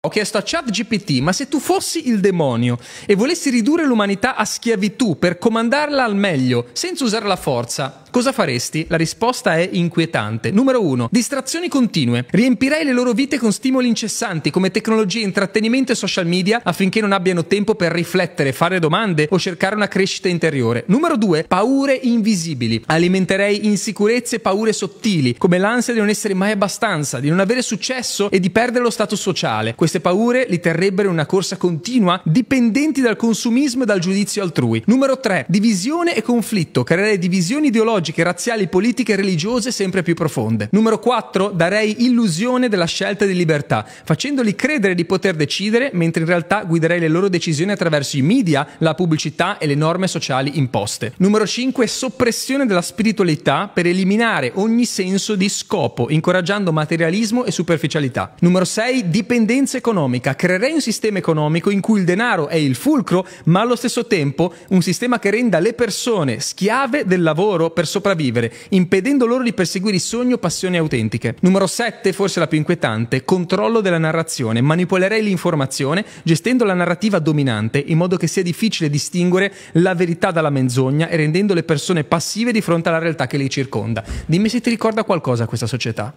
Ho chiesto a ChatGPT, ma se tu fossi il demonio e volessi ridurre l'umanità a schiavitù per comandarla al meglio, senza usare la forza, Cosa faresti? La risposta è inquietante. Numero 1. Distrazioni continue. Riempirei le loro vite con stimoli incessanti come tecnologie, intrattenimento e social media affinché non abbiano tempo per riflettere, fare domande o cercare una crescita interiore. Numero 2. Paure invisibili. Alimenterei insicurezze e paure sottili, come l'ansia di non essere mai abbastanza, di non avere successo e di perdere lo status sociale. Queste paure li terrebbero in una corsa continua, dipendenti dal consumismo e dal giudizio altrui. Numero 3. Divisione e conflitto. Creerei divisioni ideologiche ideologiche, razziali, politiche e religiose sempre più profonde. Numero 4. Darei illusione della scelta di libertà, facendoli credere di poter decidere, mentre in realtà guiderei le loro decisioni attraverso i media, la pubblicità e le norme sociali imposte. Numero 5. Soppressione della spiritualità per eliminare ogni senso di scopo, incoraggiando materialismo e superficialità. Numero 6. Dipendenza economica. Creerei un sistema economico in cui il denaro è il fulcro, ma allo stesso tempo un sistema che renda le persone schiave del lavoro per sopravvivere, impedendo loro di perseguire i sogni o passioni autentiche. Numero 7, forse la più inquietante, controllo della narrazione. Manipolerei l'informazione gestendo la narrativa dominante in modo che sia difficile distinguere la verità dalla menzogna e rendendo le persone passive di fronte alla realtà che li circonda. Dimmi se ti ricorda qualcosa questa società.